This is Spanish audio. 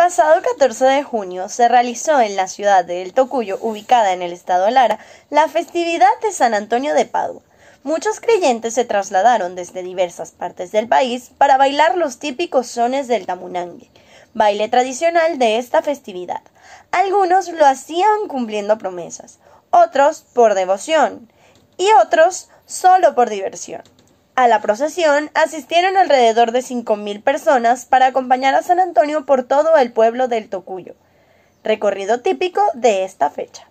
pasado 14 de junio se realizó en la ciudad de El Tocuyo, ubicada en el estado Lara, la festividad de San Antonio de Padua. Muchos creyentes se trasladaron desde diversas partes del país para bailar los típicos sones del tamunangue, baile tradicional de esta festividad. Algunos lo hacían cumpliendo promesas, otros por devoción y otros solo por diversión. A la procesión asistieron alrededor de 5.000 personas para acompañar a San Antonio por todo el pueblo del Tocuyo, recorrido típico de esta fecha.